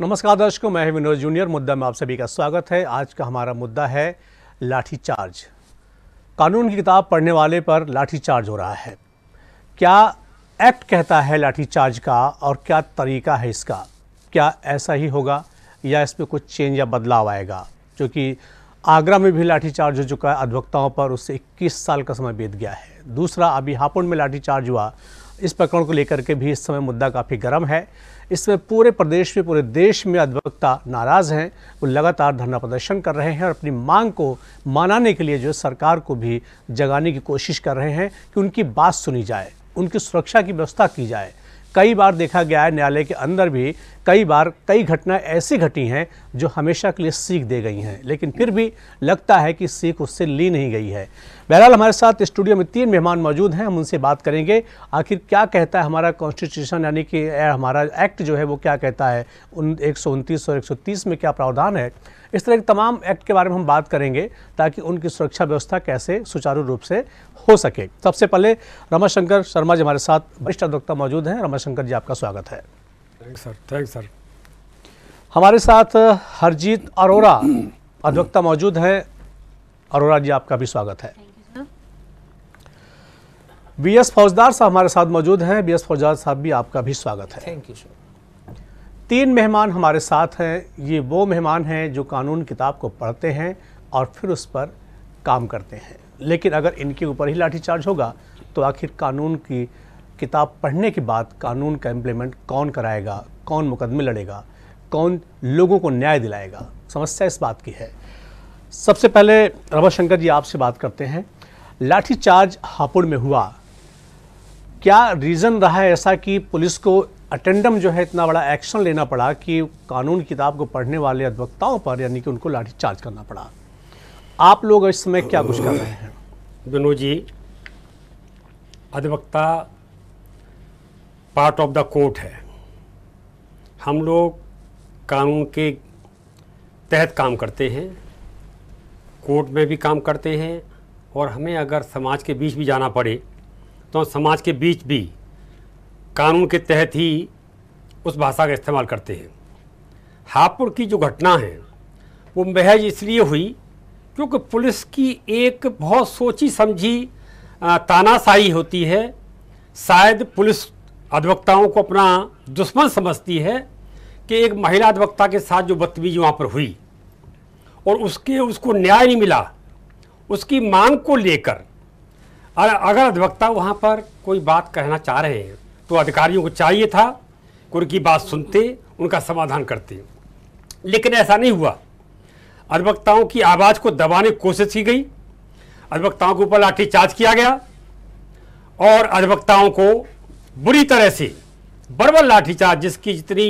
नमस्कार दर्शकों मैं विनोद जूनियर मुद्दा में आप सभी का स्वागत है आज का हमारा मुद्दा है लाठीचार्ज कानून की किताब पढ़ने वाले पर लाठीचार्ज हो रहा है क्या एक्ट कहता है लाठीचार्ज का और क्या तरीका है इसका क्या ऐसा ही होगा या इसमें कुछ चेंज या बदलाव आएगा क्योंकि आगरा में भी लाठीचार्ज हो चुका है अधिवक्ताओं पर उससे इक्कीस साल का समय बीत गया है दूसरा अभी हापुड़ में लाठीचार्ज हुआ इस प्रकरण को लेकर के भी इस समय मुद्दा काफ़ी गर्म है इसमें पूरे प्रदेश में पूरे देश में अधिवक्ता नाराज़ हैं वो लगातार धरना प्रदर्शन कर रहे हैं और अपनी मांग को मनाने के लिए जो सरकार को भी जगाने की कोशिश कर रहे हैं कि उनकी बात सुनी जाए उनकी सुरक्षा की व्यवस्था की जाए कई बार देखा गया है न्यायालय के अंदर भी कई बार कई घटनाएं ऐसी घटी हैं जो हमेशा के लिए सीख दे गई हैं लेकिन फिर भी लगता है कि सीख उससे ली नहीं गई है बहरहाल हमारे साथ स्टूडियो में तीन मेहमान मौजूद हैं हम उनसे बात करेंगे आखिर क्या कहता है हमारा कॉन्स्टिट्यूशन यानी कि हमारा एक्ट जो है वो क्या कहता है उन एक सौ और एक में क्या प्रावधान है इस तरह के तमाम एक्ट के बारे में हम बात करेंगे ताकि उनकी सुरक्षा व्यवस्था कैसे सुचारू रूप से हो सके सबसे पहले रमाशंकर शर्मा जी हमारे साथ वरिष्ठ अधिवक्ता मौजूद हैं रमाशंकर जी आपका स्वागत है थैंक सर थैंक सर हमारे साथ हरजीत अरोरा अधिवक्ता मौजूद हैं अरोरा जी आपका भी स्वागत है बी एस फौजदार साहब हमारे साथ मौजूद हैं बी एस फौजदार साहब भी आपका भी स्वागत है थैंक यू सर तीन मेहमान हमारे साथ हैं ये वो मेहमान हैं जो कानून किताब को पढ़ते हैं और फिर उस पर काम करते हैं लेकिन अगर इनके ऊपर ही लाठीचार्ज होगा तो आखिर कानून की किताब पढ़ने के बाद कानून का इम्प्लीमेंट कौन कराएगा कौन मुकदमे लड़ेगा कौन लोगों को न्याय दिलाएगा समस्या इस बात की है सबसे पहले रमाशंकर जी आपसे बात करते हैं लाठीचार्ज हापुड़ में हुआ क्या रीज़न रहा है ऐसा कि पुलिस को अटेंडम जो है इतना बड़ा एक्शन लेना पड़ा कि कानून किताब को पढ़ने वाले अधिवक्ताओं पर यानी कि उनको लाठीचार्ज करना पड़ा आप लोग इस समय क्या कुछ कर रहे हैं दोनों जी अधिवक्ता पार्ट ऑफ द कोर्ट है हम लोग कानून के तहत काम करते हैं कोर्ट में भी काम करते हैं और हमें अगर समाज के बीच भी जाना पड़े तो समाज के बीच भी कानून के तहत ही उस भाषा का इस्तेमाल करते हैं हापुड़ की जो घटना है वो महज इसलिए हुई क्योंकि पुलिस की एक बहुत सोची समझी तानाशाही होती है शायद पुलिस अधिवक्ताओं को अपना दुश्मन समझती है कि एक महिला अधिवक्ता के साथ जो बदतमीजी वहाँ पर हुई और उसके उसको न्याय नहीं मिला उसकी मांग को लेकर अगर अधिवक्ता वहाँ पर कोई बात कहना चाह रहे हैं तो अधिकारियों को चाहिए था कि उनकी बात सुनते उनका समाधान करते लेकिन ऐसा नहीं हुआ अधिवक्ताओं की आवाज़ को दबाने की कोशिश की गई अधिवक्ताओं के ऊपर लाठीचार्ज किया गया और अधिवक्ताओं को बुरी तरह से बर्बल लाठीचार्ज जिसकी जितनी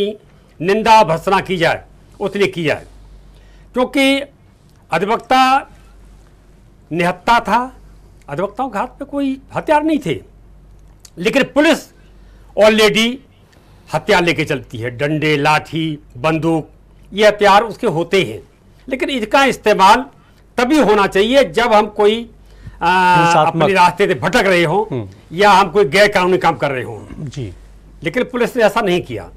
निंदा भर्सना की जाए उतनी की जाए क्योंकि अधिवक्ता निहत्ता था अधिवक्ताओं के हाथ पे कोई हथियार नहीं थे लेकिन पुलिस ऑलरेडी हथियार लेके चलती है डंडे लाठी बंदूक ये हथियार उसके होते हैं लेकिन इसका इस्तेमाल तभी होना चाहिए जब हम कोई आ, अपने रास्ते से भटक रहे हों हम्म। या हम कोई गैर कानूनी काम कर रहे हों जी लेकिन पुलिस ने ऐसा नहीं किया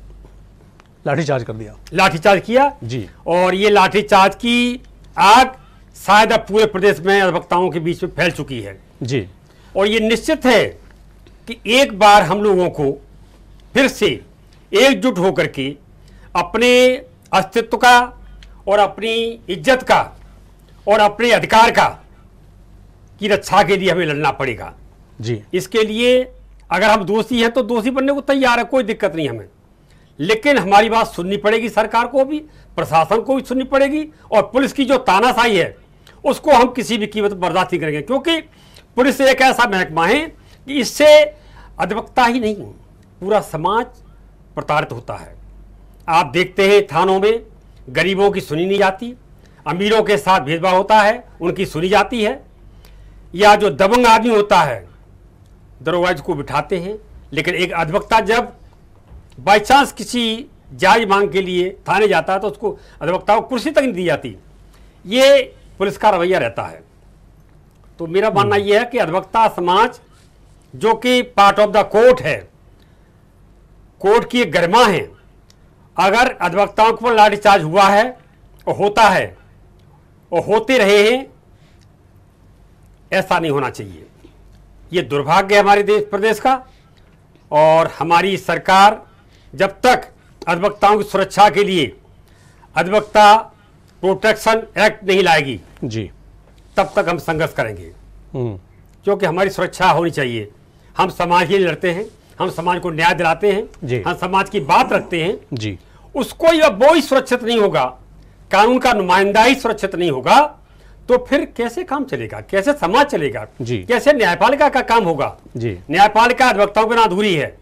लाठीचार्ज कर दिया लाठीचार्ज किया जी और ये लाठीचार्ज की आग शायद अब पूरे प्रदेश में अधिवक्ताओं के बीच में फैल चुकी है जी और ये निश्चित है कि एक बार हम लोगों को फिर से एकजुट होकर के अपने अस्तित्व का और अपनी इज्जत का और अपने अधिकार का की रक्षा के लिए हमें लड़ना पड़ेगा जी इसके लिए अगर हम दोषी हैं तो दोषी बनने को तैयार है कोई दिक्कत नहीं हमें लेकिन हमारी बात सुननी पड़ेगी सरकार को भी प्रशासन को भी सुननी पड़ेगी और पुलिस की जो तानाशाही है उसको हम किसी भी कीमत बर्दाश्त नहीं करेंगे क्योंकि पुलिस एक ऐसा महकमा है कि इससे अधिवक्ता ही नहीं पूरा समाज प्रताड़ित होता है आप देखते हैं थानों में गरीबों की सुनी नहीं जाती अमीरों के साथ भेदभाव होता है उनकी सुनी जाती है या जो दबंग आदमी होता है दरोगा को बिठाते हैं लेकिन एक अधिवक्ता जब बाई चांस किसी जायज मांग के लिए थाने जाता है तो उसको अधिवक्ता को कुर्सी तक नहीं दी जाती ये पुलिस का रवैया रहता है तो मेरा मानना हम्म। यह है कि अधिवक्ता समाज जो कि पार्ट ऑफ द कोर्ट है कोर्ट की एक गरिमा है अगर अधिवक्ताओं के ऊपर लाठीचार्ज हुआ है और होता है और होते रहे हैं ऐसा नहीं होना चाहिए ये दुर्भाग्य है हमारे देश प्रदेश का और हमारी सरकार जब तक अधिवक्ताओं की सुरक्षा के लिए अधिवक्ता प्रोटेक्शन एक्ट नहीं लाएगी जी तब तक हम संघर्ष करेंगे हम्म। क्योंकि हमारी सुरक्षा होनी चाहिए हम समाज के लिए लड़ते हैं हम समाज को न्याय दिलाते हैं हम समाज की बात रखते हैं जी उसको यह वो ही सुरक्षित नहीं होगा कानून का नुमाइंदा ही सुरक्षित नहीं होगा तो फिर कैसे काम चलेगा कैसे समाज चलेगा जी कैसे न्यायपालिका का काम होगा जी न्यायपालिका अधिवक्ताओं के अधूरी है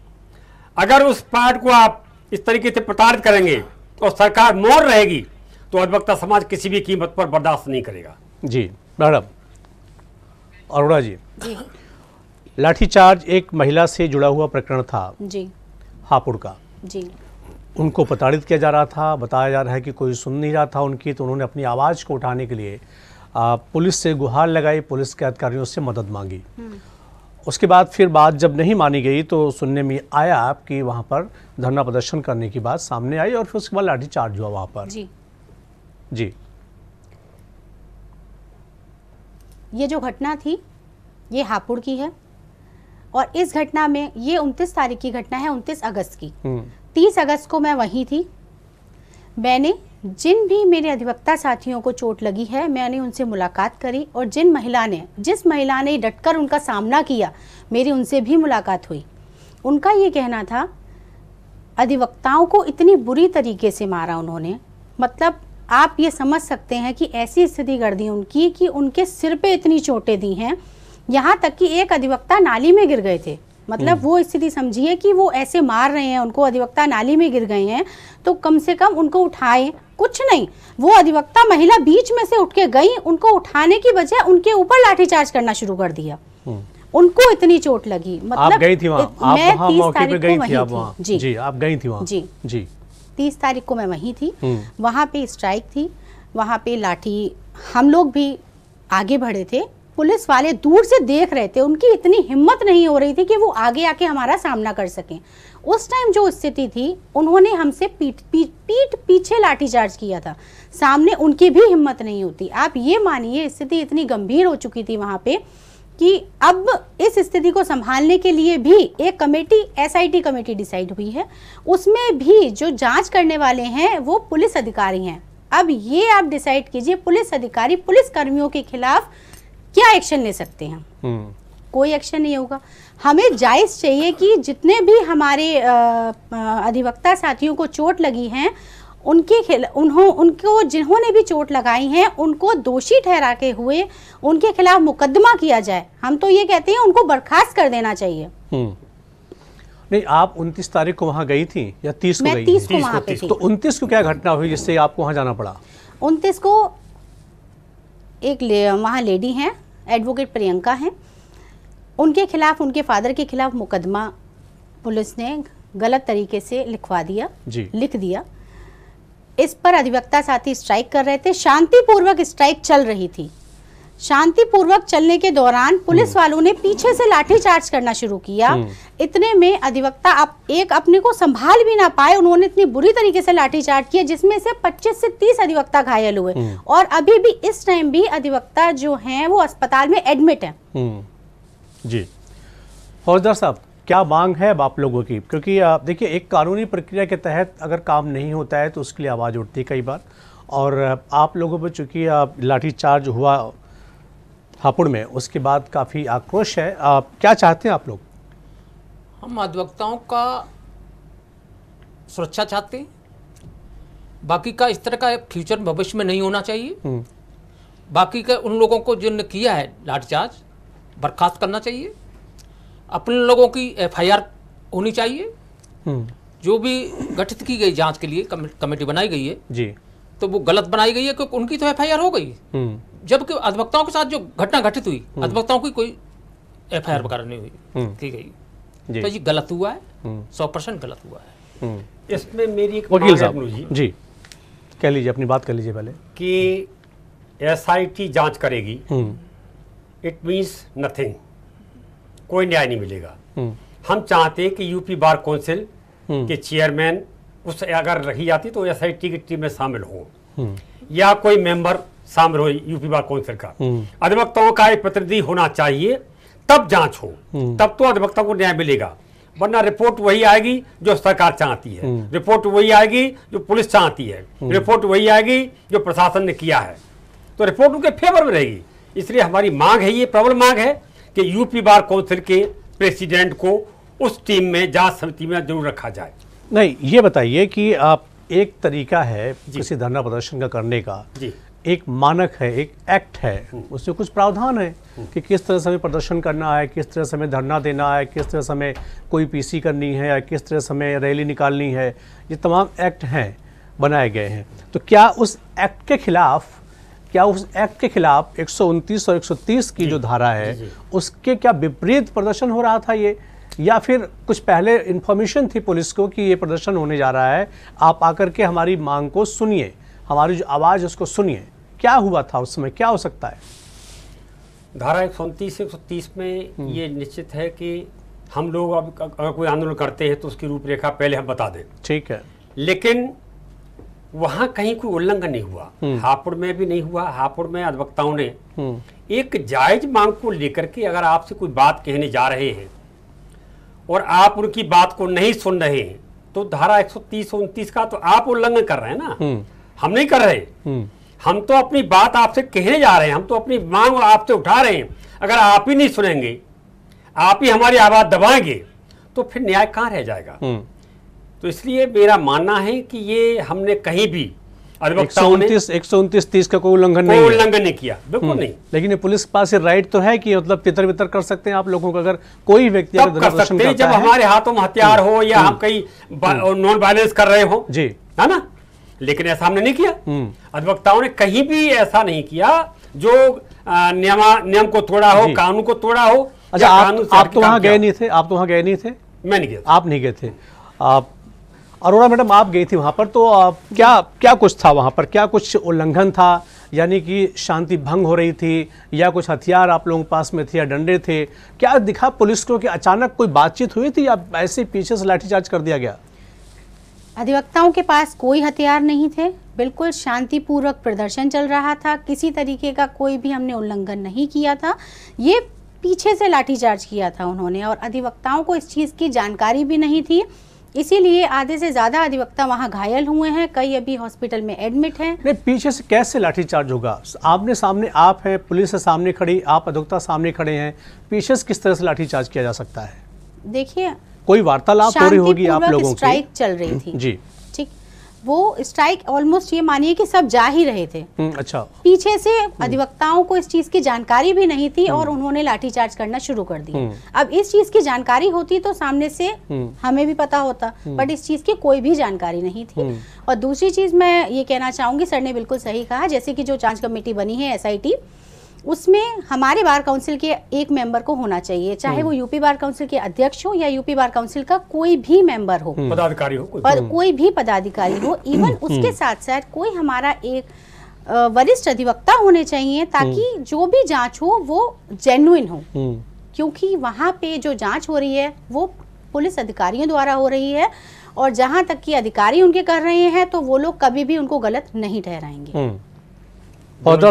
अगर उस पार्ट को आप इस तरीके से प्रताड़ित करेंगे और तो सरकार मोर रहेगी तो अधिवक्ता समाज किसी भी कीमत पर बर्दाश्त नहीं करेगा जी मैडम अरोड़ा जी, जी। लाठीचार्ज एक महिला से जुड़ा हुआ प्रकरण था जी हापुड़ का जी उनको प्रताड़ित किया जा रहा था बताया जा रहा है कि कोई सुन नहीं रहा था उनकी तो उन्होंने अपनी आवाज़ को उठाने के लिए पुलिस से गुहार लगाई पुलिस के अधिकारियों से मदद मांगी हम्म। उसके बाद फिर बात जब नहीं मानी गई तो सुनने में आया कि वहाँ पर धरना प्रदर्शन करने की बात सामने आई और फिर उसके बाद लाठीचार्ज हुआ वहाँ पर जी जी ये जो घटना थी ये हापुड़ की है और इस घटना में ये उनतीस तारीख की घटना है उनतीस अगस्त की हम्म। तीस अगस्त को मैं वहीं थी मैंने जिन भी मेरे अधिवक्ता साथियों को चोट लगी है मैंने उनसे मुलाकात करी और जिन महिला ने जिस महिला ने डटकर उनका सामना किया मेरी उनसे भी मुलाकात हुई उनका ये कहना था अधिवक्ताओं को इतनी बुरी तरीके से मारा उन्होंने मतलब आप ये समझ सकते हैं कि ऐसी स्थिति कर दी उनकी कि उनके सिर पे इतनी चोटें दी हैं यहाँ तक कि एक अधिवक्ता नाली में गिर गए थे मतलब हम्म। वो स्थिति समझिए कि वो ऐसे मार रहे हैं उनको अधिवक्ता नाली में गिर गए हैं तो कम से कम उनको उठाए कुछ नहीं वो अधिवक्ता महिला बीच में से उठ के गई उनको उठाने की बजाय उनके ऊपर लाठीचार्ज करना शुरू कर दिया हम्म। उनको इतनी चोट लगी मतलब आप गई थी वहां आप मैं वहां तारीख को वहीं थी आप वहां जी जी आप गई थी वहां जी जी तीस तारीख को मैं वहीं थी हम्म। वहां पे स्ट्राइक थी वहां पे लाठी हम लोग भी आगे बढ़े थे पुलिस वाले दूर से देख रहे थे उनकी इतनी हिम्मत नहीं हो रही थी कि वो आगे आके हमारा सामना कर सकें उस टाइम जो स्थिति थी उन्होंने हमसे पीठ पीठ पीठ पीछे लाठीचार्ज किया था सामने उनकी भी हिम्मत नहीं होती आप ये मानिए स्थिति इतनी गंभीर हो चुकी थी वहाँ पर कि अब इस स्थिति को संभालने के लिए भी एक कमेटी एसआईटी कमेटी डिसाइड हुई है उसमें भी जो जांच करने वाले हैं वो पुलिस अधिकारी हैं अब ये आप डिसाइड कीजिए पुलिस अधिकारी पुलिस कर्मियों के खिलाफ क्या एक्शन ले सकते हैं हम्म। कोई एक्शन नहीं होगा हमें जायज़ चाहिए कि जितने भी हमारे अधिवक्ता साथियों को चोट लगी है उनके खिल उन्हों उनको जिन्होंने भी चोट लगाई है उनको दोषी ठहरा के हुए उनके खिलाफ मुकदमा किया जाए हम तो ये कहते हैं उनको बर्खास्त कर देना चाहिए हम्म। नहीं आप 29 तारीख को वहाँ गई थी या 30 को गई थी तो 29 को क्या घटना हुई जिससे आपको वहाँ जाना पड़ा 29 को एक ले, वहाँ लेडी हैं एडवोकेट प्रियंका हैं उनके खिलाफ उनके फादर के खिलाफ मुकदमा पुलिस ने गलत तरीके से लिखवा दिया लिख दिया इस पर अधिवक्ता साथी स्ट्राइक कर रहे थे शांतिपूर्वक स्ट्राइक चल रही थी शांतिपूर्वक चलने के दौरान पुलिस हम्म। वालों ने पीछे से लाठी चार्ज करना शुरू किया हम्म। इतने में अधिवक्ता आप एक अपने को संभाल भी ना पाए उन्होंने इतनी बुरी तरीके से लाठी चार्ज किया जिसमें से 25 से 30 अधिवक्ता घायल हुए हम्म। और अभी भी इस टाइम भी अधिवक्ता जो हैं वो अस्पताल में एडमिट हैं जी फौजदार साहब क्या मांग है आप लोगों की क्योंकि देखिए एक कानूनी प्रक्रिया के तहत अगर काम नहीं होता है तो उसके लिए आवाज़ उठती है कई बार और आप लोगों पर चूंकि लाठी चार्ज हुआ हापुड़ में उसके बाद काफ़ी आक्रोश है आप क्या चाहते हैं आप लोग हम अधिवक्ताओं का सुरक्षा चाहते हैं बाकी का इस तरह का फ्यूचर भविष्य में नहीं होना चाहिए हम्म। बाकी का उन लोगों को जिनने किया है लाठचार्ज बर्खास्त करना चाहिए अपने लोगों की एफआईआर होनी चाहिए हम्म। जो भी गठित की गई जांच के लिए कमेटी बनाई गई है जी तो वो गलत बनाई गई है क्योंकि उनकी तो एफआईआर हो गई हम्म। जबकि अधिवक्ताओं के साथ जो घटना घटित हुई हम्म। अधिवक्ताओं की कोई एफ आई आर हम्म। नहीं हुई हम्म। की गई तो ये गलत हुआ है सौ परसेंट गलत हुआ है इसमें मेरी एक वकील साहब जी जी कह लीजिए अपनी बात कर लीजिए पहले कि एस आई टी जाँच करेगी इट मीन्स नथिंग कोई न्याय नहीं मिलेगा हम चाहते हैं कि यूपी बार काउंसिल के चेयरमैन उस अगर रही जाती तो एस आई टी की टीम में शामिल हो या कोई मेंबर सामरो यूपी बार काउंसिल का हम्म। अधिवक्ताओं का एक प्रतिनिधि होना चाहिए तब जांच हो हम्म। तब तो अधिवक्ता को न्याय मिलेगा वरना रिपोर्ट वही आएगी जो सरकार चाहती है हम्म। रिपोर्ट वही आएगी जो पुलिस चाहती है रिपोर्ट वही आएगी जो प्रशासन ने किया है तो रिपोर्ट उनके फेवर में रहेगी इसलिए हमारी मांग है ये प्रबल मांग है कि यूपी बार काउंसिल के प्रेसिडेंट को उस टीम में जांच समिति में जरूर रखा जाए नहीं ये बताइए कि आप एक तरीका है किसी धरना प्रदर्शन का करने का जी एक मानक है एक एक्ट है हम्म। उसमें कुछ प्रावधान है हम्म। कि किस तरह से हमें प्रदर्शन करना है किस तरह से हमें धरना देना है किस तरह से हमें कोई पीसी करनी है या किस तरह से हमें रैली निकालनी है ये तमाम एक्ट हैं बनाए गए हैं तो क्या उस एक्ट के खिलाफ क्या उस एक्ट के खिलाफ एक और एक की जो धारा है उसके क्या विपरीत प्रदर्शन हो रहा था ये या फिर कुछ पहले इन्फॉर्मेशन थी पुलिस को कि ये प्रदर्शन होने जा रहा है आप आकर के हमारी मांग को सुनिए हमारी जो आवाज़ उसको सुनिए क्या हुआ था उस समय क्या हो सकता है धारा एक सौ उनतीस एक सौ तीस में हम्म। ये निश्चित है कि हम लोग अब अगर कोई आंदोलन करते हैं तो उसकी रूपरेखा पहले हम बता दें ठीक है लेकिन वहाँ कहीं कोई उल्लंघन नहीं हुआ हम्म। हापुड़ में भी नहीं हुआ हापुड़ में अधिवक्ताओं ने हम्म। एक जायज मांग को लेकर के अगर आपसे कोई बात कहने जा रहे हैं और आप उनकी बात को नहीं सुन रहे हैं तो धारा एक सौ तीस उनतीस का तो आप उल्लंघन कर रहे हैं ना हम नहीं कर रहे हम्म। हम तो अपनी बात आपसे कहने जा रहे हैं हम तो अपनी मांग आपसे उठा रहे हैं अगर आप ही नहीं सुनेंगे आप ही हमारी आवाज़ दबाएंगे तो फिर न्याय कहां रह जाएगा हम्म। तो इसलिए मेरा मानना है कि ये हमने कहीं भी अधिवक्ताओं ने एक सौ उनतीस तीस का कोई उल्लंघन नहीं उल्लंघन नहीं किया बिल्कुल हम्म। नहीं लेकिन पुलिस के पास राइट तो है कि मतलब तितर बितर कर सकते हैं आप लोगों का अगर कोई व्यक्ति कर सकते हैं जब हमारे हाथों में हथियार हो या हम कहीं नॉन वायलेंस कर रहे हो जी है ना लेकिन ऐसा हमने नहीं किया हम्म। अधिवक्ताओं ने कहीं भी ऐसा नहीं किया जो नियम को तोड़ा हो कानून को तोड़ा हो अच्छा आप, आप तो वहां गए नहीं थे आप तो वहां गए नहीं थे मैं नहीं गया आप नहीं गए थे आप अरोड़ा मैडम आप गई थी वहां पर तो आप, क्या क्या कुछ था वहां पर क्या कुछ उल्लंघन था यानी कि शांति भंग हो रही थी या कुछ हथियार आप लोगों के पास में थे या डंडे थे क्या दिखा पुलिस को कि अचानक कोई बातचीत हुई थी या ऐसे पीछे से लाठीचार्ज कर दिया गया अधिवक्ताओं के पास कोई हथियार नहीं थे बिल्कुल शांतिपूर्वक प्रदर्शन चल रहा था किसी तरीके का कोई भी हमने उल्लंघन नहीं किया था ये पीछे से लाठीचार्ज किया था उन्होंने और अधिवक्ताओं को इस चीज़ की जानकारी भी नहीं थी इसीलिए आधे से ज्यादा अधिवक्ता वहां घायल हुए हैं कई अभी हॉस्पिटल में एडमिट हैं नहीं पीछे से कैसे लाठीचार्ज होगा आपने सामने आप हैं पुलिस है सामने खड़ी आप अधिवक्ता सामने खड़े हैं पीछे से किस तरह से लाठीचार्ज किया जा सकता है देखिए कोई वार्तालाप हो तो रही होगी आप लोगों की स्ट्राइक चल रही थी जी ठीक वो स्ट्राइक ऑलमोस्ट ये मानिए कि सब जा ही रहे थे हम्म, अच्छा पीछे से हम्म। अधिवक्ताओं को इस चीज की जानकारी भी नहीं थी और हम्म। उन्होंने लाठीचार्ज करना शुरू कर दिया अब इस चीज की जानकारी होती तो सामने से हमें भी पता होता बट इस चीज की कोई भी जानकारी नहीं थी और दूसरी चीज मैं ये कहना चाहूंगी सर ने बिल्कुल सही कहा जैसे की जो जांच कमेटी बनी है एस उसमें हमारे बार काउंसिल के एक मेंबर को होना चाहिए चाहे हम्म। वो यूपी बार काउंसिल के अध्यक्ष हो या यूपी बार काउंसिल का कोई भी मेंबर हो हम्म। पदाधिकारी हो पर हम्म। कोई भी पदाधिकारी हो इवन उसके साथ साथ कोई हमारा एक वरिष्ठ अधिवक्ता होने चाहिए ताकि जो भी जांच हो वो जेन्युन हो क्योंकि वहाँ पे जो जांच हो रही है वो पुलिस अधिकारियों द्वारा हो रही है और जहाँ तक कि अधिकारी उनके कर रहे हैं तो वो लोग कभी भी उनको गलत नहीं ठहराएंगे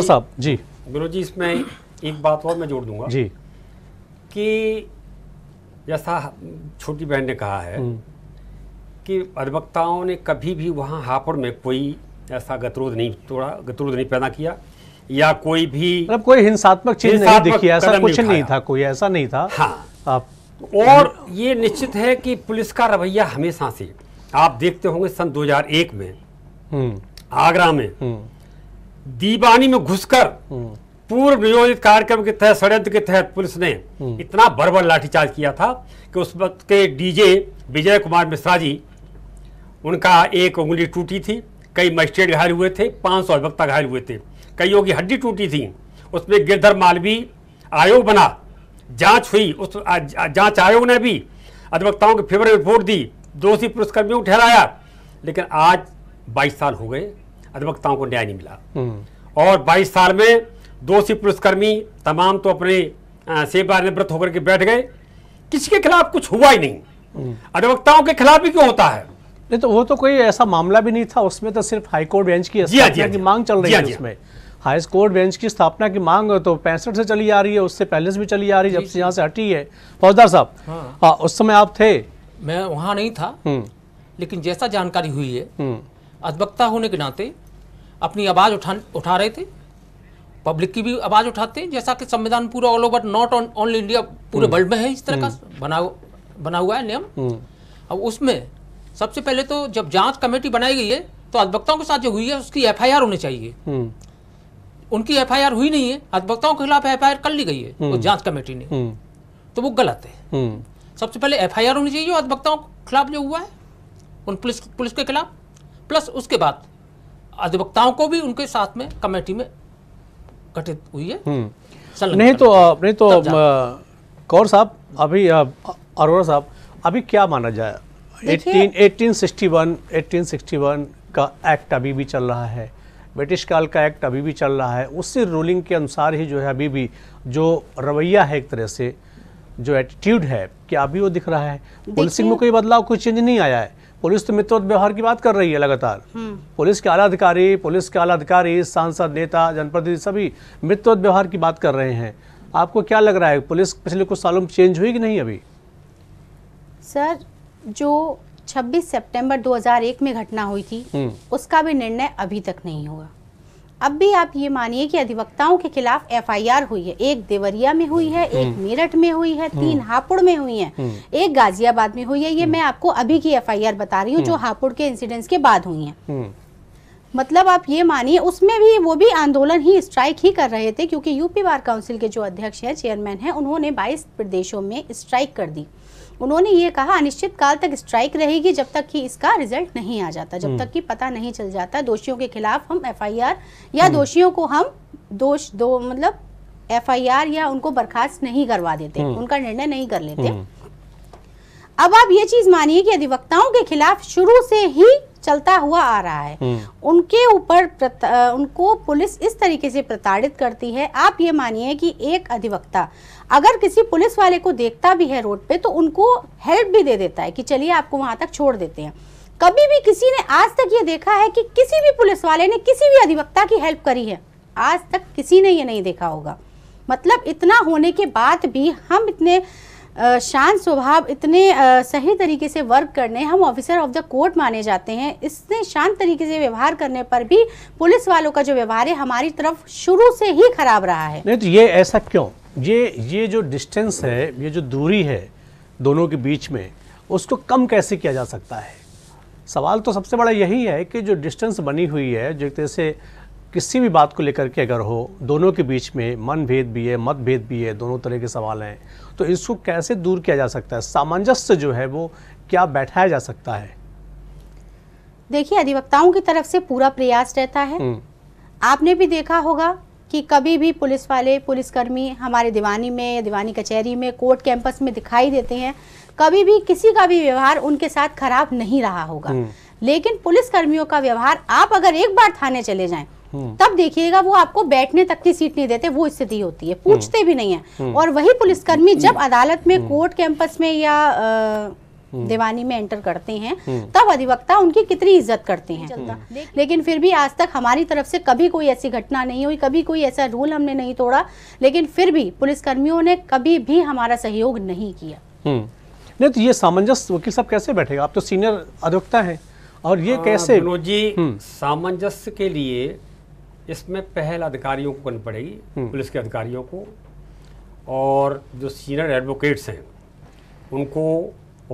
साहब जी गुरु जी इसमें एक बात और मैं जोड़ दूंगा जी कि जैसा छोटी बहन ने कहा है हम्म। कि अधिवक्ताओं ने कभी भी वहाँ हापुड़ में कोई ऐसा गतिरोध नहीं तोड़ा गतिरोध नहीं पैदा किया या कोई भी मतलब कोई हिंसात्मक चीज नहीं दिखी ऐसा कुछ नहीं था कोई ऐसा नहीं था हाँ आप और ये निश्चित है कि पुलिस का रवैया हमेशा से आप देखते होंगे सन 2001 में हम्म। आगरा में हम्म। दीवानी में घुसकर हम्म। पूर्व नियोजित कार्यक्रम के तहत षड्यंत्र के तहत पुलिस ने हम्म। इतना बर्बर लाठीचार्ज किया था कि उस वक्त के डीजे विजय कुमार मिश्रा जी उनका एक उंगली टूटी थी कई मजिस्ट्रेट घायल हुए थे पाँच सौ अधिवक्ता घायल हुए थे कईयों की हड्डी टूटी थी उसमें गिरधर मालवी आयोग बना जांच हुई उस जांच आयोग ने भी अधिवक्ताओं के फेवर में रिपोर्ट दी दोषी पुलिसकर्मियों को ठहराया लेकिन आज बाईस साल हो गए अधिवक्ताओं को न्याय नहीं मिला हम्म। और 22 साल में दोषी पुलिसकर्मी तमाम तो अपने सेवानिवृत्त होकर के बैठ गए किसी के खिलाफ कुछ हुआ ही नहीं हम्म। अधिवक्ताओं के खिलाफ भी क्यों होता है नहीं तो वो तो कोई ऐसा मामला भी नहीं था उसमें तो सिर्फ हाईकोर्ट बेंच की हाँ, हाँ, स्थापना की हाँ। मांग चल रही है उसमें हाई कोर्ट बेंच की स्थापना की मांग तो पैंसठ से चली आ रही है उससे पहले से भी चली आ रही है जब से यहाँ से हटी है फौजदार साहब हाँ। उस समय आप थे मैं वहाँ नहीं था हम्म। लेकिन जैसा जानकारी हुई है अधिवक्ता होने के नाते अपनी आवाज़ उठा उठा रहे थे पब्लिक की भी आवाज़ उठाते हैं जैसा कि संविधान पूरा all over not all India पूरे वर्ल्ड हम्म। में है इस तरह का हम्म। बना बना हुआ है नियम हम्म। अब उसमें सबसे पहले तो जब जांच कमेटी बनाई गई है तो अधिवक्ताओं के साथ जो हुई है उसकी एफ आई होनी चाहिए उनकी एफ हुई नहीं है अधिवक्ताओं के खिलाफ एफ कर ली गई है जाँच कमेटी ने तो वो गलत है सबसे पहले एफ होनी चाहिए अधिवक्ताओं के खिलाफ जो हुआ है उन पुलिस पुलिस के खिलाफ प्लस उसके बाद अधिवक्ताओं को भी उनके साथ में कमेटी में गठित हुई है हम्म। नहीं तो नहीं तो कौर साहब अभी अरोरा साहब अभी क्या माना जाए 18 1861 1861 का एक्ट अभी भी चल रहा है ब्रिटिश काल का एक्ट अभी भी चल रहा है उससे रूलिंग के अनुसार ही जो है अभी भी जो रवैया है एक तरह से जो एटीट्यूड है कि अभी वो दिख रहा है पुलिसिंग में कोई बदलाव कोई चेंज नहीं आया है पुलिस तो मित्र व्यवहार की बात कर रही है लगातार हम्म। पुलिस के आला अधिकारी पुलिस के आला अधिकारी सांसद नेता जनप्रतिनिधि सभी मित्र व्यवहार की बात कर रहे हैं आपको क्या लग रहा है पुलिस पिछले कुछ सालों में चेंज हुई कि नहीं अभी सर जो 26 सितंबर 2001 में घटना हुई थी हम्म। उसका भी निर्णय अभी तक नहीं हुआ अब भी आप ये मानिए कि अधिवक्ताओं के खिलाफ एफआईआर हुई है एक देवरिया में हुई है एक हम्म। मेरठ में हुई है तीन हम्म। हापुड़ में हुई है हम्म। एक गाजियाबाद में हुई है ये मैं आपको अभी की एफआईआर बता रही हूँ जो हापुड़ के इंसिडेंट्स के बाद हुई है मतलब आप ये मानिए उसमें भी वो भी आंदोलन ही स्ट्राइक ही कर रहे थे क्योंकि यूपी बार काउंसिल के जो अध्यक्ष हैं चेयरमैन हैं उन्होंने 22 प्रदेशों में स्ट्राइक कर दी उन्होंने ये कहा अनिश्चित काल तक स्ट्राइक रहेगी जब तक कि इसका रिजल्ट नहीं आ जाता जब हम्म। तक कि पता नहीं चल जाता दोषियों के खिलाफ हम एफआईआर या हम्म। दोषियों को हम दोष दो मतलब एफआईआर या उनको बर्खास्त नहीं करवा देते हम्म। उनका निर्णय नहीं कर लेते अब आप ये चीज मानिए कि अधिवक्ताओं के खिलाफ शुरू से ही चलता हुआ आ रहा है उनके ऊपर उनको पुलिस इस तरीके से प्रताड़ित करती है आप ये मानिए कि एक अधिवक्ता अगर किसी पुलिस वाले को देखता भी है रोड पे तो उनको हेल्प भी दे देता है कि चलिए आपको वहाँ तक छोड़ देते हैं कभी भी किसी ने आज तक ये देखा है कि किसी भी पुलिस वाले ने किसी भी अधिवक्ता की हेल्प करी है आज तक किसी ने ये नहीं देखा होगा मतलब इतना होने के बाद भी हम इतने शांत स्वभाव इतने सही तरीके से वर्क करने हम ऑफिसर ऑफ द कोर्ट माने जाते हैं इसने शांत तरीके से व्यवहार करने पर भी पुलिस वालों का जो व्यवहार है हमारी तरफ शुरू से ही खराब रहा है नहीं तो ये ऐसा क्यों ये ये जो डिस्टेंस है ये जो दूरी है दोनों के बीच में उसको कम कैसे किया जा सकता है सवाल तो सबसे बड़ा यही है कि जो डिस्टेंस बनी हुई है जो जैसे किसी भी बात को लेकर के अगर हो दोनों के बीच में मन भेद भी है मत भेद भी है दोनों तरह के सवाल हैं तो इसको कैसे दूर किया जा सकता है सामंजस्य जो है वो क्या बैठाया जा सकता है देखिए अधिवक्ताओं की तरफ से पूरा प्रयास रहता है हम्म। आपने भी देखा होगा कि कभी भी पुलिस वाले पुलिसकर्मी हमारे दीवानी में या दीवानी कचहरी में कोर्ट कैंपस में दिखाई देते हैं कभी भी किसी का भी व्यवहार उनके साथ खराब नहीं रहा होगा हम्म। लेकिन पुलिसकर्मियों का व्यवहार आप अगर एक बार थाने चले जाएं हम्म। तब देखिएगा वो आपको बैठने तक की सीट नहीं देते वो स्थिति होती है पूछते हम्म। भी नहीं है और वही पुलिसकर्मी जब अदालत में कोर्ट कैंपस में या आ, हम्म। दीवानी में एंटर करते हैं हम्म। तब अधिवक्ता उनकी कितनी इज्जत करते हैं हम्म। लेकिन फिर भी आज तक हमारी तरफ से कभी कोई ऐसी घटना नहीं हुई कभी कोई ऐसा रूल हमने नहीं तोड़ा लेकिन फिर भी पुलिसकर्मियों ने कभी भी हमारा सहयोग नहीं किया नहीं तो ये सामंजस्य वकील साहब कैसे बैठेगा आप तो सीनियर अधिवक्ता हैं और ये आ, हाँ, कैसे जी सामंजस्य के लिए इसमें पहल अधिकारियों को करनी पड़ेगी पुलिस के अधिकारियों को और जो सीनियर एडवोकेट्स हैं उनको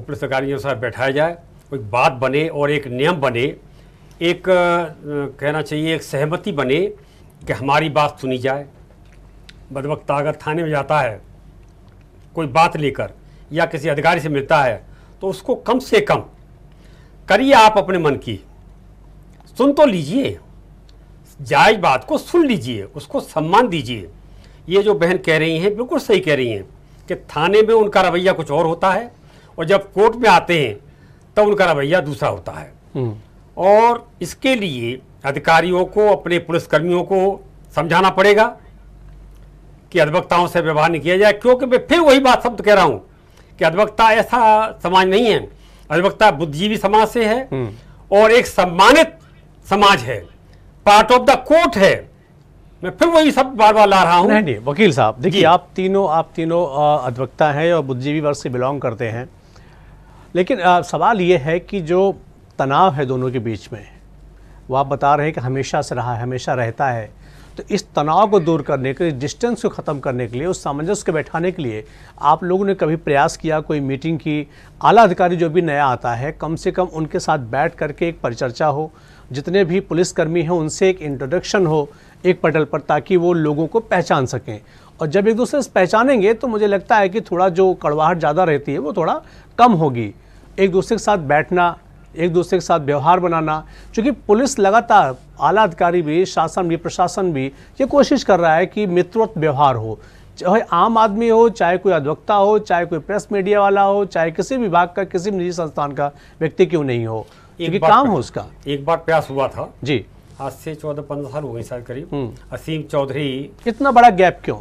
पुलिस अधिकारी के अनुसार बैठाया जाए कोई बात बने और एक नियम बने एक कहना चाहिए एक सहमति बने कि हमारी बात सुनी जाए बदवक्ता अगर थाने में जाता है कोई बात लेकर या किसी अधिकारी से मिलता है तो उसको कम से कम करिए आप अपने मन की सुन तो लीजिए जायज बात को सुन लीजिए उसको सम्मान दीजिए ये जो बहन कह रही हैं बिल्कुल सही कह रही हैं कि थाने में उनका रवैया कुछ और होता है और जब कोर्ट में आते हैं तब तो उनका रवैया दूसरा होता है हम्म। और इसके लिए अधिकारियों को अपने पुलिसकर्मियों को समझाना पड़ेगा कि अधिवक्ताओं से व्यवहार नहीं किया जाए क्योंकि मैं फिर वही बात शब्द कह रहा हूँ कि अधिवक्ता ऐसा समाज नहीं है अधिवक्ता बुद्धिजीवी समाज से है हम्म। और एक सम्मानित समाज है पार्ट ऑफ द कोर्ट है मैं फिर वही सब बार बार ला रहा हूँ नहीं नहीं वकील साहब देखिए आप तीनों आप तीनों अधिवक्ता हैं और बुद्धिजीवी वर्ग से बिलोंग करते हैं लेकिन आ, सवाल ये है कि जो तनाव है दोनों के बीच में वो आप बता रहे हैं कि हमेशा से रहा है हमेशा रहता है तो इस तनाव को दूर करने के लिए डिस्टेंस को ख़त्म करने के लिए उस सामंजस्य को बैठाने के लिए आप लोगों ने कभी प्रयास किया कोई मीटिंग की आला अधिकारी जो भी नया आता है कम से कम उनके साथ बैठ करके एक परिचर्चा हो जितने भी पुलिसकर्मी हैं उनसे एक इंट्रोडक्शन हो एक पटल पर ताकि वो लोगों को पहचान सकें और जब एक दूसरे से पहचानेंगे तो मुझे लगता है कि थोड़ा जो कड़वाहट ज़्यादा रहती है वो थोड़ा कम होगी एक दूसरे के साथ बैठना एक दूसरे के साथ व्यवहार बनाना क्योंकि पुलिस लगातार आला अधिकारी भी शासन भी प्रशासन भी ये कोशिश कर रहा है कि मित्रवत व्यवहार हो चाहे आम आदमी हो चाहे कोई अधिवक्ता हो चाहे कोई प्रेस मीडिया वाला हो चाहे किसी विभाग का किसी निजी संस्थान का व्यक्ति क्यों नहीं हो क्योंकि काम हो उसका एक बार प्रयास हुआ था जी आज से चौदह पंद्रह साल हो गए साल करीब हम्म। असीम चौधरी इतना बड़ा गैप क्यों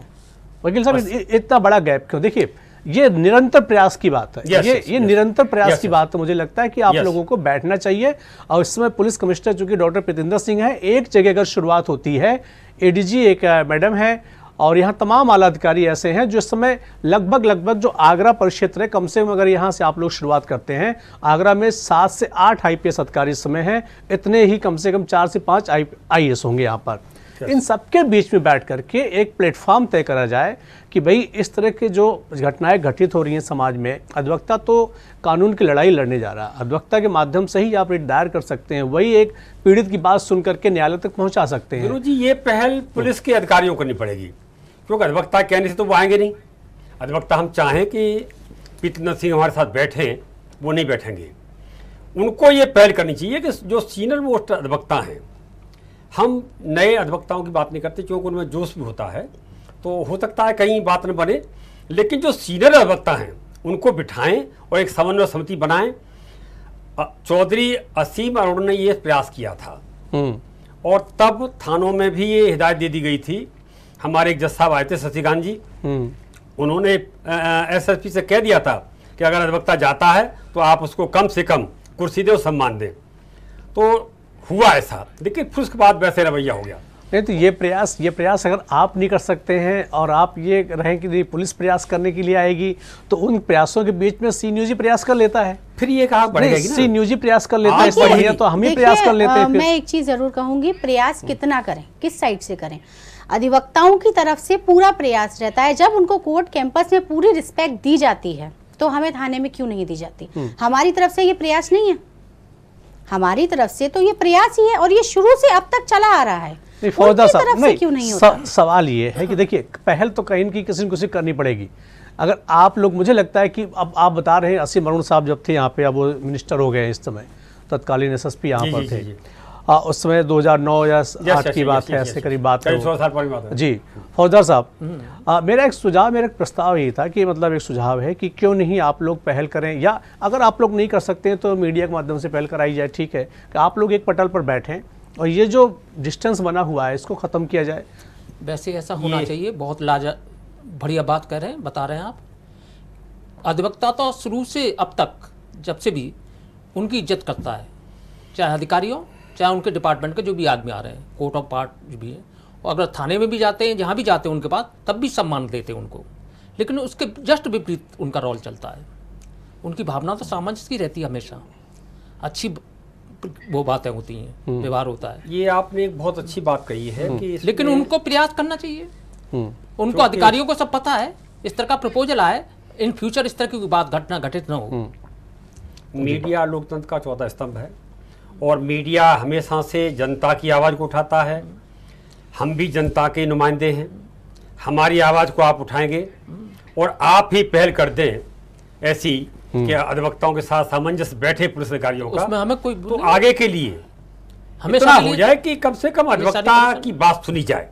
वकील साहब इतना बड़ा गैप क्यों देखिए ये निरंतर प्रयास की बात है yes, ये yes, ये yes, निरंतर प्रयास yes, की बात है तो मुझे लगता है कि आप yes. लोगों को बैठना चाहिए और इस समय पुलिस कमिश्नर चूंकि डॉक्टर प्रतिंदर सिंह है एक जगह अगर शुरुआत होती है एडीजी एक मैडम है और यहाँ तमाम आला अधिकारी ऐसे हैं जो इस समय लगभग लगभग जो आगरा परिक्षेत्र है कम से कम अगर यहाँ से आप लोग शुरुआत करते हैं आगरा में सात से आठ आई पी अधिकारी इस समय हैं इतने ही कम से कम चार से पाँच आई होंगे यहाँ पर इन सबके बीच में बैठ करके एक प्लेटफॉर्म तय करा जाए कि भाई इस तरह के जो घटनाएं घटित हो रही हैं समाज में अधिवक्ता तो कानून की लड़ाई लड़ने जा रहा है अधिवक्ता के माध्यम से ही आप रिट दायर कर सकते हैं वही एक पीड़ित की बात सुन करके न्यायालय तक पहुंचा सकते हैं जी ये पहल पुलिस के अधिकारियों को करनी पड़ेगी क्योंकि अधिवक्ता कहने से तो वो आएंगे नहीं अधिवक्ता हम चाहें कि पीतन सिंह हमारे साथ बैठें वो नहीं बैठेंगे उनको ये पहल करनी चाहिए कि जो सीनियर मोस्ट अधिवक्ता हैं हम नए अधिवक्ताओं की बात नहीं करते क्योंकि उनमें जोश भी होता है तो हो सकता है कहीं बात न बने लेकिन जो सीनियर अधिवक्ता हैं उनको बिठाएं और एक समन्वय समिति बनाएं चौधरी असीम अरुण ने ये प्रयास किया था हम्म। और तब थानों में भी ये हिदायत दे दी गई थी हमारे एक जज साहब आए थे शशिकांत जी हम्म। उन्होंने एसएसपी से कह दिया था कि अगर अधिवक्ता जाता है तो आप उसको कम से कम कुर्सी दें और सम्मान दें तो हुआ ऐसा लेकिन फिर उसके बाद वैसे रवैया हो गया नहीं तो ये प्रयास ये प्रयास अगर आप नहीं कर सकते हैं और आप ये रहें कि नहीं पुलिस प्रयास करने के लिए आएगी तो उन प्रयासों के बीच में सी न्यूज ही प्रयास कर लेता है फिर ये कहा बढ़ेगी सी न्यूज ही प्रयास कर लेता है इस तो हम ही प्रयास कर लेते हैं मैं एक चीज जरूर कहूंगी प्रयास कितना करें किस साइड से करें अधिवक्ताओं की तरफ से पूरा प्रयास रहता है जब उनको कोर्ट कैंपस में पूरी रिस्पेक्ट दी जाती है तो हमें थाने में क्यों नहीं दी जाती हम्म। हमारी तरफ से ये प्रयास नहीं है हमारी तरफ से तो ये प्रयास ही है और ये शुरू से अब तक चला आ रहा है फौजा साहब नहीं, क्यों नहीं होता? सवाल ये है कि देखिए पहल तो कहीं की किसी न किसी करनी पड़ेगी अगर आप लोग मुझे लगता है कि अब आप बता रहे हैं असीम अरुण साहब जब थे यहाँ पे अब वो मिनिस्टर हो गए इस समय तत्कालीन एस एस पी यहाँ पर थे आ, उस समय 2009 या आठ की बात है ऐसे करीब बात है जी फौजदार साहब हम्म। हाँ, मेरा एक सुझाव मेरा एक प्रस्ताव ही था कि मतलब एक सुझाव है कि क्यों नहीं आप लोग पहल करें या अगर आप लोग नहीं कर सकते हैं तो मीडिया के माध्यम से पहल कराई जाए ठीक है कि आप लोग एक पटल पर बैठें और ये जो डिस्टेंस बना हुआ है इसको ख़त्म किया जाए वैसे ऐसा होना चाहिए बहुत लाजा बढ़िया बात कर रहे हैं बता रहे हैं आप अधिवक्ता तो शुरू से अब तक जब से भी उनकी इज्जत करता है चाहे अधिकारी चाहे उनके डिपार्टमेंट के जो भी आदमी आ रहे हैं कोर्ट ऑफ पार्ट जो भी है और अगर थाने में भी जाते हैं जहाँ भी जाते हैं उनके पास तब भी सम्मान देते हैं उनको लेकिन उसके जस्ट विपरीत उनका रोल चलता है उनकी भावना तो सामंजस्य की रहती है हमेशा अच्छी वो बातें होती हैं हम्म। व्यवहार होता है ये आपने एक बहुत अच्छी बात कही है हम्म। कि लेकिन उनको प्रयास करना चाहिए हम्म। उनको अधिकारियों को सब पता है इस तरह का प्रपोजल आए इन फ्यूचर इस तरह की बात घटना घटित न हो मीडिया लोकतंत्र का चौथा स्तंभ है और मीडिया हमेशा से जनता की आवाज़ को उठाता है हम भी जनता के नुमाइंदे हैं हमारी आवाज़ को आप उठाएंगे और आप ही पहल कर दें ऐसी हम्म। कि अधिवक्ताओं के साथ सामंजस्य बैठे पुलिस अधिकारियों का हमें कोई तो आगे के लिए हमें इतना हो जाए कि कम से कम अधिवक्ता की बात सुनी जाए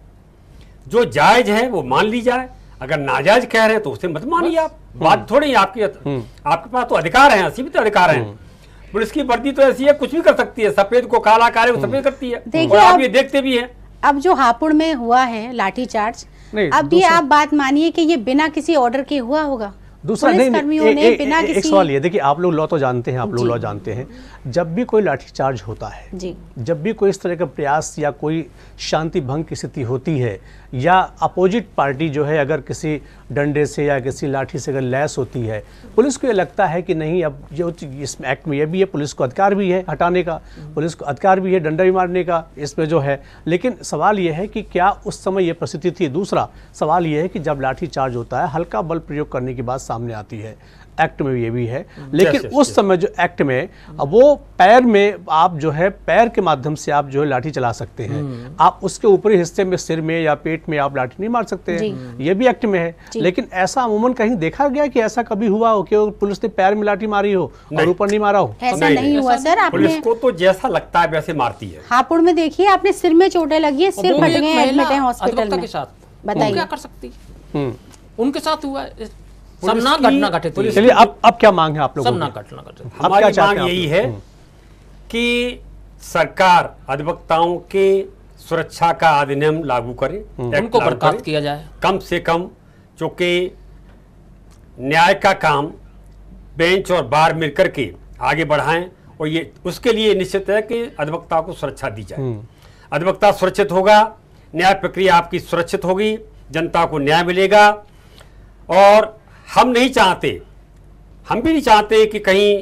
जो जायज है वो मान ली जाए अगर नाजायज कह रहे हैं तो उसे मत मानिए आप बात हम्म। थोड़ी आपकी हम्म। आपके पास तो अधिकार है सीमित अधिकार है पुलिस की वर्दी तो ऐसी है कुछ भी कर सकती है सफेद को काला कार्य को सफेद करती है देखिए आप ये देखते भी है अब जो हापुड़ में हुआ है लाठी चार्ज अब ये आप बात मानिए कि ये बिना किसी ऑर्डर के हुआ होगा दूसरा नहीं एक सवाल ये देखिए आप लोग लॉ तो जानते हैं आप लोग लॉ जानते हैं जब भी कोई लाठी चार्ज होता है जी जब भी कोई इस तरह का प्रयास या कोई शांति भंग की स्थिति होती है या अपोजिट पार्टी जो है अगर किसी डंडे से या किसी लाठी से अगर लैस होती है पुलिस को ये लगता है कि नहीं अब जो इस एक्ट में ये भी है पुलिस को अधिकार भी है हटाने का पुलिस को अधिकार भी है डंडा भी मारने का इसमें जो है लेकिन सवाल ये है कि क्या उस समय ये परिस्थिति थी दूसरा सवाल ये है कि जब लाठी चार्ज होता है हल्का बल प्रयोग करने की बात सामने आती है एक्ट में ये भी है लेकिन yes, उस yes. समय जो एक्ट में hmm. वो पैर में आप जो है पैर के माध्यम से आप जो है लाठी चला सकते हैं hmm. आप उसके ऊपरी हिस्से में सिर में या पेट में आप लाठी नहीं मार सकते हैं hmm. ये भी एक्ट में है लेकिन ऐसा अमूमन कहीं देखा गया कि ऐसा कभी हुआ हो कि पुलिस ने पैर में लाठी मारी हो और ऊपर नहीं मारा हो ऐसा नहीं हुआ सर आपने को तो जैसा लगता है वैसे मारती है हापुड़ में देखिए आपने सिर में चोटे लगी है सिर फट गए हॉस्पिटल में बताइए क्या कर सकती उनके साथ हुआ सब ना घटना घटित तो चलिए अब अब क्या मांग है आप लोग सब ना घटना घटित हमारी मांग यही है हम्म। कि सरकार अधिवक्ताओं के सुरक्षा का अधिनियम लागू करे हम्म। उनको बर्खास्त किया जाए कम से कम चूंकि न्याय का काम बेंच और बार मिलकर के आगे बढ़ाएं और ये उसके लिए निश्चित है कि अधिवक्ता को सुरक्षा दी जाए हम्म। अधिवक्ता सुरक्षित होगा न्याय प्रक्रिया आपकी सुरक्षित होगी जनता को न्याय मिलेगा और हम नहीं चाहते हम भी नहीं चाहते कि कहीं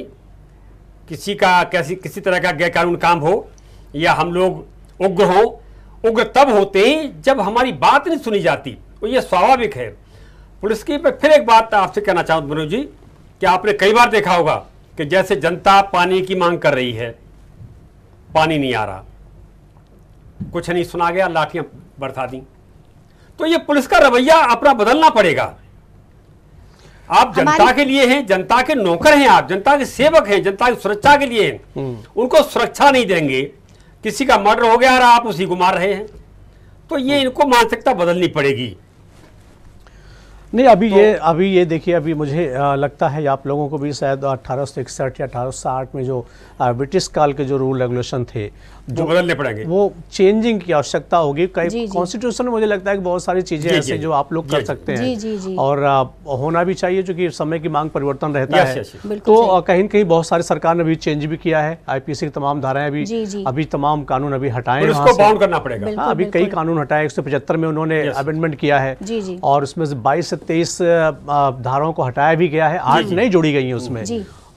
किसी का कैसी किसी तरह का गैरकानून काम हो या हम लोग उग्र हों उग्र तब होते हैं जब हमारी बात नहीं सुनी जाती और ये स्वाभाविक है पुलिस की पर फिर एक बात आपसे कहना चाहूँ मनोज जी कि आपने कई बार देखा होगा कि जैसे जनता पानी की मांग कर रही है पानी नहीं आ रहा कुछ नहीं सुना गया लाठियां बरसा दी तो ये पुलिस का रवैया अपना बदलना पड़ेगा आप जनता के लिए हैं जनता के नौकर हैं आप जनता के सेवक हैं जनता की सुरक्षा के लिए हम्म। उनको सुरक्षा नहीं देंगे किसी का मर्डर हो गया और आप उसी को मार रहे हैं तो ये हम्म। इनको मानसिकता बदलनी पड़ेगी नहीं अभी तो, ये अभी ये देखिए अभी मुझे आ, लगता है आप लोगों को भी शायद अठारह या अठारह में जो ब्रिटिश काल के जो रूल रेगुलेशन थे जो बदलने पड़ेंगे वो चेंजिंग की आवश्यकता होगी कई कॉन्स्टिट्यूशन में मुझे लगता है कि बहुत सारी चीजें ऐसी जो आप लोग कर सकते हैं और होना भी चाहिए चूंकि समय की मांग परिवर्तन रहता है तो कहीं कहीं बहुत सारी सरकार ने अभी चेंज भी किया है आईपीसी की तमाम धाराएं अभी अभी तमाम कानून अभी हटाए करना पड़ेगा हाँ, अभी कई कानून हटाए एक में उन्होंने अमेंडमेंट किया है और उसमें से बाईस से तेईस धाराओं को हटाया भी गया है आठ नहीं जोड़ी गई है उसमें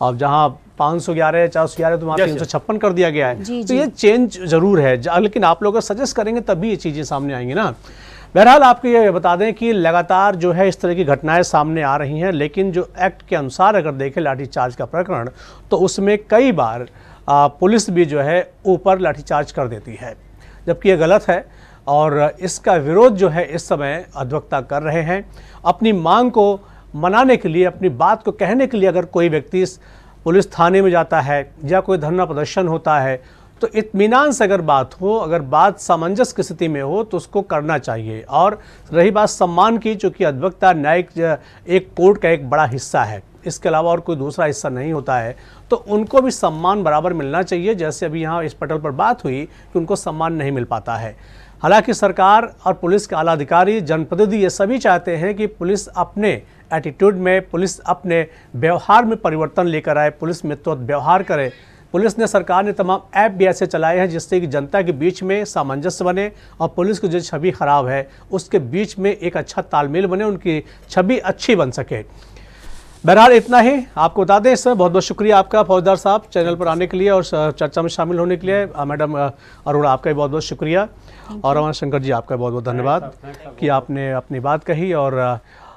अब जहाँ पाँच सौ ग्यारह है चार सौ ग्यारह तो वहाँ तीन सौ छप्पन कर दिया गया है जी, तो जी. ये चेंज जरूर है लेकिन आप लोग सजेस्ट करेंगे तभी ये चीज़ें सामने आएंगी ना बहरहाल आपको ये बता दें कि लगातार जो है इस तरह की घटनाएं सामने आ रही हैं लेकिन जो एक्ट के अनुसार अगर देखें लाठीचार्ज का प्रकरण तो उसमें कई बार पुलिस भी जो है ऊपर लाठीचार्ज कर देती है जबकि ये गलत है और इसका विरोध जो है इस समय अधिवक्ता कर रहे हैं अपनी मांग को मनाने के लिए अपनी बात को कहने के लिए अगर कोई व्यक्ति इस पुलिस थाने में जाता है या कोई धरना प्रदर्शन होता है तो इतमान से अगर बात हो अगर बात सामंजस्य की स्थिति में हो तो उसको करना चाहिए और रही बात सम्मान की चूँकि अधिवक्ता न्यायिक एक कोर्ट का एक बड़ा हिस्सा है इसके अलावा और कोई दूसरा हिस्सा नहीं होता है तो उनको भी सम्मान बराबर मिलना चाहिए जैसे अभी यहाँ इस पटल पर बात हुई कि उनको सम्मान नहीं मिल पाता है हालांकि सरकार और पुलिस के आला अधिकारी जनप्रतिनिधि ये सभी चाहते हैं कि पुलिस अपने एटीट्यूड में पुलिस अपने व्यवहार में परिवर्तन लेकर आए पुलिस में तुरंत व्यवहार करे पुलिस ने सरकार ने तमाम ऐप भी ऐसे चलाए हैं जिससे कि जनता के बीच में सामंजस्य बने और पुलिस की जो छवि खराब है उसके बीच में एक अच्छा तालमेल बने उनकी छवि अच्छी बन सके बहरहाल इतना ही आपको बता दें इसमें बहुत बहुत शुक्रिया आपका फौजदार साहब चैनल पर आने के लिए और चर्चा में शामिल होने के लिए मैडम अरोड़ा आपका भी बहुत बहुत शुक्रिया और अमर शंकर जी आपका बहुत बहुत धन्यवाद कि आपने अपनी बात कही और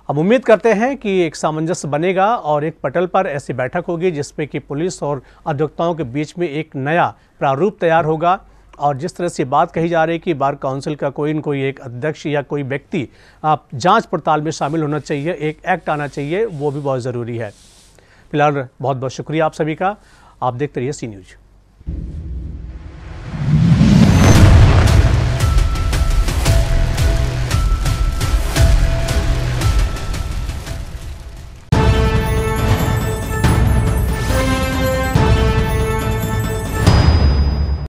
अब उम्मीद करते हैं कि एक सामंजस्य बनेगा और एक पटल पर ऐसी बैठक होगी जिसमें कि पुलिस और अधिवक्ताओं के बीच में एक नया प्रारूप तैयार होगा और जिस तरह से बात कही जा रही है कि बार काउंसिल का कोई न कोई एक अध्यक्ष या कोई व्यक्ति आप जांच पड़ताल में शामिल होना चाहिए एक एक्ट आना चाहिए वो भी बहुत ज़रूरी है फिलहाल बहुत बहुत शुक्रिया आप सभी का आप देखते रहिए सी न्यूज़